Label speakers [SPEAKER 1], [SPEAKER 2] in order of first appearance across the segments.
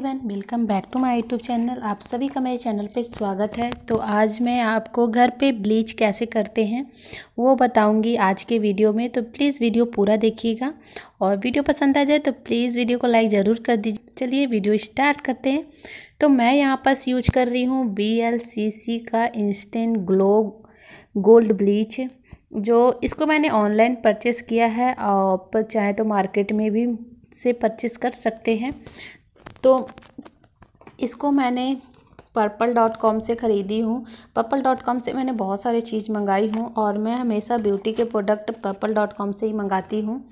[SPEAKER 1] everyone welcome back to my YouTube channel आप सभी का मेरे चैनल पे स्वागत है तो आज मैं आपको घर पे ब्लीच कैसे करते हैं वो बताऊंगी आज के वीडियो में तो प्लीज़ वीडियो पूरा देखिएगा और वीडियो पसंद आ जाए तो प्लीज़ वीडियो को लाइक ज़रूर कर दीजिए चलिए वीडियो स्टार्ट करते हैं तो मैं यहाँ पास यूज कर रही हूँ बी का इंस्टेंट ग्लो गोल्ड ब्लीच जो इसको मैंने ऑनलाइन परचेस किया है आप चाहे तो मार्केट में भी से परचेस कर सकते हैं तो इसको मैंने पर्पल डॉट कॉम से ख़रीदी हूँ पर्पल डॉट कॉम से मैंने बहुत सारी चीज़ मंगाई हूँ और मैं हमेशा ब्यूटी के प्रोडक्ट पर्पल डॉट कॉम से ही मंगाती हूँ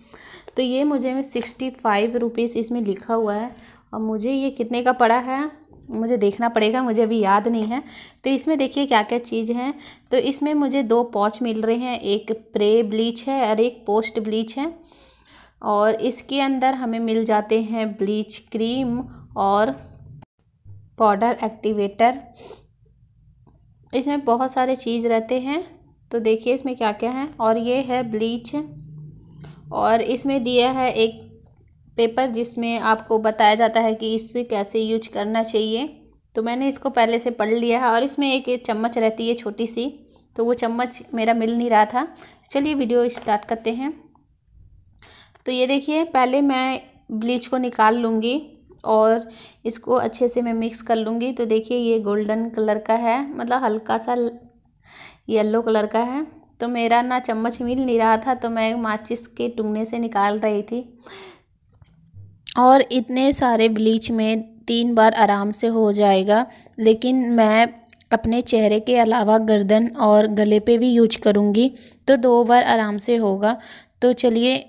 [SPEAKER 1] तो ये मुझे सिक्सटी फाइव रुपीज़ इसमें लिखा हुआ है और मुझे ये कितने का पड़ा है मुझे देखना पड़ेगा मुझे अभी याद नहीं है तो इसमें देखिए क्या क्या चीज़ हैं तो इसमें मुझे दो पॉच मिल रहे हैं एक प्रे ब्लीच है और एक पोस्ट ब्लीच है और इसके अंदर हमें मिल जाते हैं ब्लीच क्रीम और पाउडर एक्टिवेटर इसमें बहुत सारे चीज़ रहते हैं तो देखिए इसमें क्या क्या है और ये है ब्लीच और इसमें दिया है एक पेपर जिसमें आपको बताया जाता है कि इससे कैसे यूज करना चाहिए तो मैंने इसको पहले से पढ़ लिया है और इसमें एक चम्मच रहती है छोटी सी तो वो चम्मच मेरा मिल नहीं रहा था चलिए वीडियो स्टार्ट करते हैं तो ये देखिए पहले मैं ब्लीच को निकाल लूँगी और इसको अच्छे से मैं मिक्स कर लूँगी तो देखिए ये गोल्डन कलर का है मतलब हल्का सा येलो कलर का है तो मेरा ना चम्मच मिल नहीं रहा था तो मैं माचिस के टुंगने से निकाल रही थी और इतने सारे ब्लीच में तीन बार आराम से हो जाएगा लेकिन मैं अपने चेहरे के अलावा गर्दन और गले पे भी यूज करूँगी तो दो बार आराम से होगा तो चलिए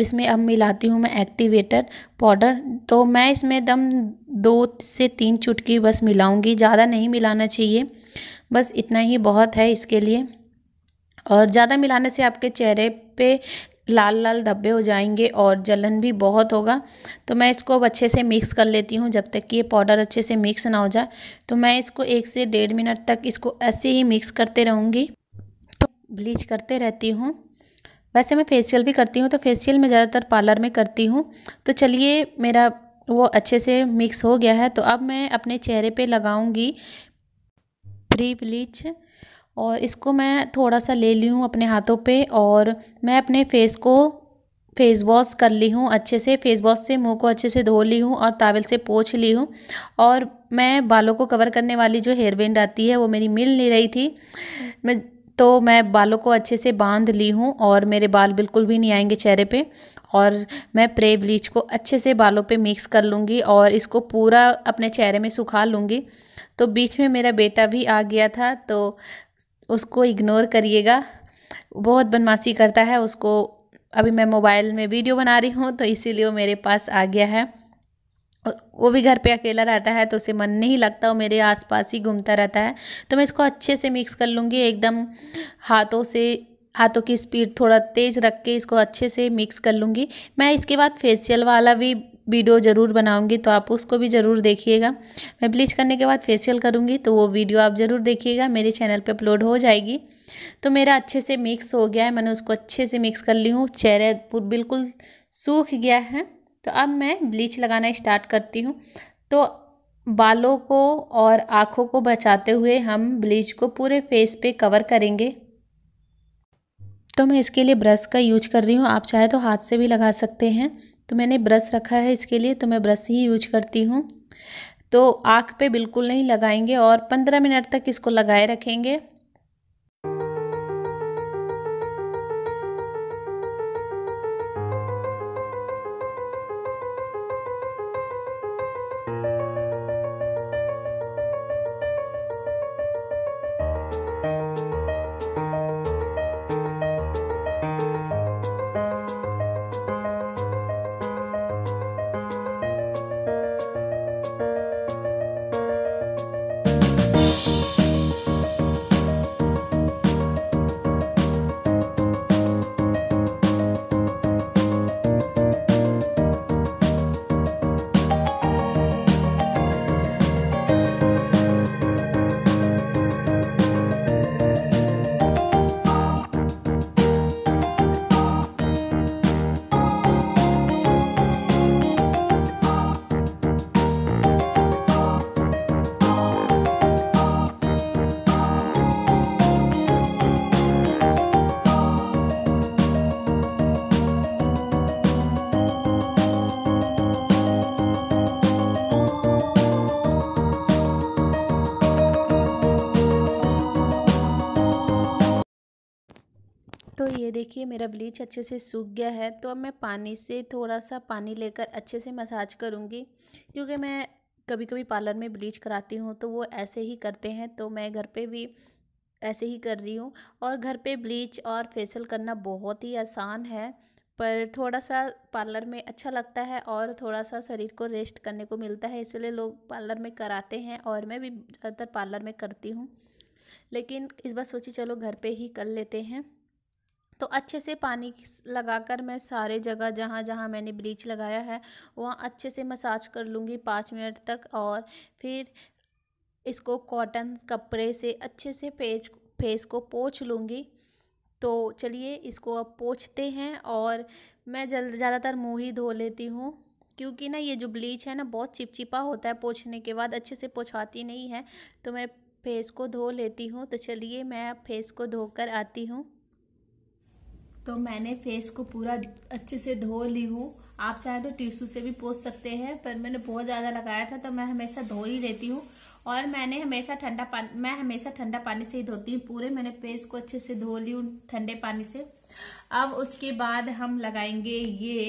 [SPEAKER 1] इसमें अब मिलाती हूँ मैं एक्टिवेटर पाउडर तो मैं इसमें दम दो से तीन चुटकी बस मिलाऊंगी ज़्यादा नहीं मिलाना चाहिए बस इतना ही बहुत है इसके लिए और ज़्यादा मिलाने से आपके चेहरे पे लाल लाल धब्बे हो जाएंगे और जलन भी बहुत होगा तो मैं इसको अब अच्छे से मिक्स कर लेती हूँ जब तक कि ये पाउडर अच्छे से मिक्स ना हो जाए तो मैं इसको एक से डेढ़ मिनट तक इसको ऐसे ही मिक्स करते रहूँगी तो ब्लीच करते रहती हूँ वैसे मैं फेशियल भी करती हूँ तो फेशियल मैं ज़्यादातर पार्लर में करती हूँ तो चलिए मेरा वो अच्छे से मिक्स हो गया है तो अब मैं अपने चेहरे पे लगाऊंगी प्री ब्लीच और इसको मैं थोड़ा सा ले ली हूँ अपने हाथों पे और मैं अपने फेस को फेस वॉश कर ली हूँ अच्छे से फेस वॉश से मुंह को अच्छे से धो ली हूँ और तावेल से पोछ ली हूँ और मैं बालों को कवर करने वाली जो हेयर बैंड आती है वो मेरी मिल नहीं रही थी मैं तो मैं बालों को अच्छे से बांध ली हूँ और मेरे बाल बिल्कुल भी नहीं आएंगे चेहरे पे और मैं प्रे ब्लीच को अच्छे से बालों पे मिक्स कर लूँगी और इसको पूरा अपने चेहरे में सुखा लूँगी तो बीच में मेरा बेटा भी आ गया था तो उसको इग्नोर करिएगा बहुत बदमाशी करता है उसको अभी मैं मोबाइल में वीडियो बना रही हूँ तो इसीलिए वो मेरे पास आ गया है वो भी घर पे अकेला रहता है तो उसे मन नहीं लगता वो मेरे आसपास ही घूमता रहता है तो मैं इसको अच्छे से मिक्स कर लूँगी एकदम हाथों से हाथों की स्पीड थोड़ा तेज़ रख के इसको अच्छे से मिक्स कर लूँगी मैं इसके बाद फेशियल वाला भी वीडियो ज़रूर बनाऊंगी तो आप उसको भी ज़रूर देखिएगा मैं ब्लीच करने के बाद फेशियल करूँगी तो वो वीडियो आप ज़रूर देखिएगा मेरे चैनल पे अपलोड हो जाएगी तो मेरा अच्छे से मिक्स हो गया है मैंने उसको अच्छे से मिक्स कर ली हूँ चेहरे बिल्कुल सूख गया है तो अब मैं ब्लीच लगाना स्टार्ट करती हूँ तो बालों को और आँखों को बचाते हुए हम ब्लीच को पूरे फेस पे कवर करेंगे तो मैं इसके लिए ब्रश का यूज कर रही हूँ आप चाहे तो हाथ से भी लगा सकते हैं तो मैंने ब्रश रखा है इसके लिए तो मैं ब्रश ही यूज करती हूँ तो आँख पे बिल्कुल नहीं लगाएंगे और पंद्रह मिनट तक इसको लगाए रखेंगे ये देखिए मेरा ब्लीच अच्छे से सूख गया है तो अब मैं पानी से थोड़ा सा पानी लेकर अच्छे से मसाज करूँगी क्योंकि मैं कभी कभी पार्लर में ब्लीच कराती हूँ तो वो ऐसे ही करते हैं तो मैं घर पे भी ऐसे ही कर रही हूँ और घर पे ब्लीच और फेशियल करना बहुत ही आसान है पर थोड़ा सा पार्लर में अच्छा लगता है और थोड़ा सा शरीर को रेस्ट करने को मिलता है इसलिए लोग पार्लर में कराते हैं और मैं भी ज़्यादातर पार्लर में करती हूँ लेकिन इस बार सोची चलो घर पे ही कर लेते हैं तो अच्छे से पानी लगाकर मैं सारे जगह जहाँ जहाँ मैंने ब्लीच लगाया है वहाँ अच्छे से मसाज कर लूँगी पाँच मिनट तक और फिर इसको कॉटन कपड़े से अच्छे से फेस फेस को पोछ लूँगी तो चलिए इसको अब पोछते हैं और मैं जल्द ज़्यादातर मुँह ही धो लेती हूँ क्योंकि ना ये जो ब्लीच है ना बहुत चिपचिपा होता है पोछने के बाद अच्छे से पोछाती नहीं है तो मैं फेस को धो लेती हूँ तो चलिए मैं फेस को धोकर आती हूँ तो मैंने फेस को पूरा अच्छे से धो ली हूँ आप चाहे तो टिश्यू से भी पोस सकते हैं पर मैंने बहुत ज़्यादा लगाया था तो मैं हमेशा धो ही लेती हूँ और मैंने हमेशा ठंडा पानी मैं हमेशा ठंडा पानी से ही धोती हूँ पूरे मैंने फेस को अच्छे से धो ली हूँ ठंडे पानी से अब उसके बाद हम लगाएंगे ये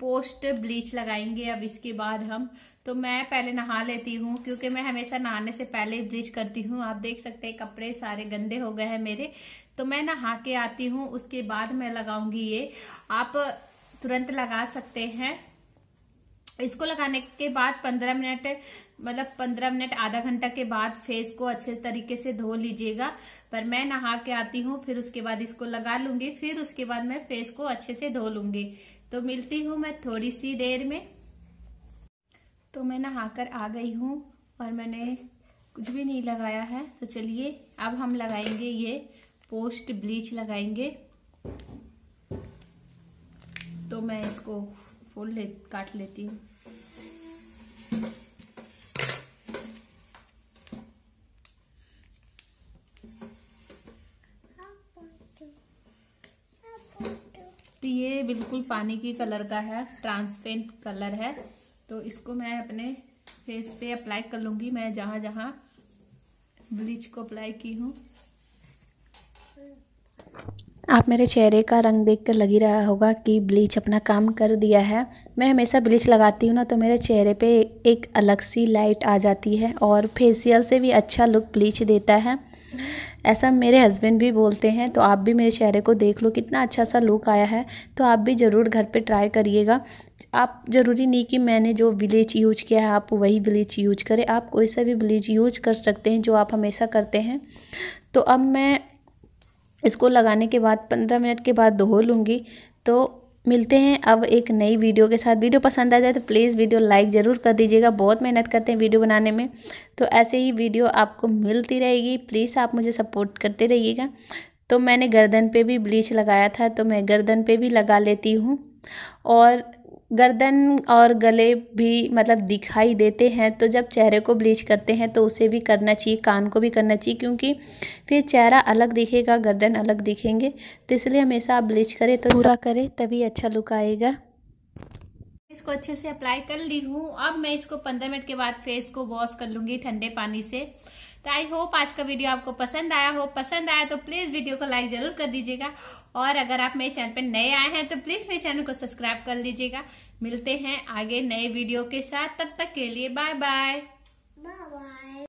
[SPEAKER 1] पोस्ट ब्लीच लगाएंगे अब इसके बाद हम तो मैं पहले नहा लेती हूँ क्योंकि मैं हमेशा नहाने से पहले ही ब्लीच करती हूँ आप देख सकते हैं कपड़े सारे गंदे हो गए हैं मेरे तो मैं नहा के आती हूँ उसके बाद मैं लगाऊंगी ये आप तुरंत लगा सकते हैं इसको लगाने के बाद पंद्रह मिनट मतलब पंद्रह मिनट आधा घंटा के बाद फेस को अच्छे तरीके से धो लीजिएगा पर मैं नहा के आती हूँ फिर उसके बाद इसको लगा लूंगी फिर उसके बाद मैं फेस को अच्छे से धो लूंगी तो मिलती हूँ मैं थोड़ी सी देर में तो मैं नहा कर आ गई हूँ और मैंने कुछ भी नहीं लगाया है तो चलिए अब हम लगाएंगे ये पोस्ट ब्लीच लगाएंगे तो मैं इसको फोल ले, काट लेती हूँ तो ये बिल्कुल पानी की कलर का है ट्रांसपेरेंट कलर है तो इसको मैं अपने फेस पे अप्लाई कर लूंगी मैं जहां जहां ब्लीच को अप्लाई की हूँ आप मेरे चेहरे का रंग देख कर लग ही रहा होगा कि ब्लीच अपना काम कर दिया है मैं हमेशा ब्लीच लगाती हूँ ना तो मेरे चेहरे पे एक अलग सी लाइट आ जाती है और फेसियल से भी अच्छा लुक ब्लीच देता है ऐसा मेरे हस्बैंड भी बोलते हैं तो आप भी मेरे चेहरे को देख लो कितना अच्छा सा लुक आया है तो आप भी ज़रूर घर पर ट्राई करिएगा आप ज़रूरी नहीं कि मैंने जो ब्लीच यूज किया है आप वही ब्लीच यूज करें आप कोई सा भी ब्लीच यूज कर सकते हैं जो आप हमेशा करते हैं तो अब मैं इसको लगाने के बाद पंद्रह मिनट के बाद धो लूँगी तो मिलते हैं अब एक नई वीडियो के साथ वीडियो पसंद आ जाए तो प्लीज़ वीडियो लाइक ज़रूर कर दीजिएगा बहुत मेहनत करते हैं वीडियो बनाने में तो ऐसे ही वीडियो आपको मिलती रहेगी प्लीज़ आप मुझे सपोर्ट करते रहिएगा तो मैंने गर्दन पे भी ब्लीच लगाया था तो मैं गर्दन पे भी लगा लेती हूँ और गर्दन और गले भी मतलब दिखाई देते हैं तो जब चेहरे को ब्लीच करते हैं तो उसे भी करना चाहिए कान को भी करना चाहिए क्योंकि फिर चेहरा अलग दिखेगा गर्दन अलग दिखेंगे तो इसलिए हमेशा आप ब्लीच करें तो पूरा करें तभी अच्छा लुक आएगा इसको अच्छे से अप्लाई कर ली हूँ अब मैं इसको पंद्रह मिनट के बाद फेस को वॉश कर लूँगी ठंडे पानी से तो आई होप आज का वीडियो आपको पसंद आया हो पसंद आया तो प्लीज़ वीडियो को लाइक जरूर कर दीजिएगा और अगर आप मेरे चैनल पर नए आए हैं तो प्लीज़ मेरे चैनल को सब्सक्राइब कर लीजिएगा मिलते हैं आगे नए वीडियो के साथ तब तक के लिए बाय बाय बाय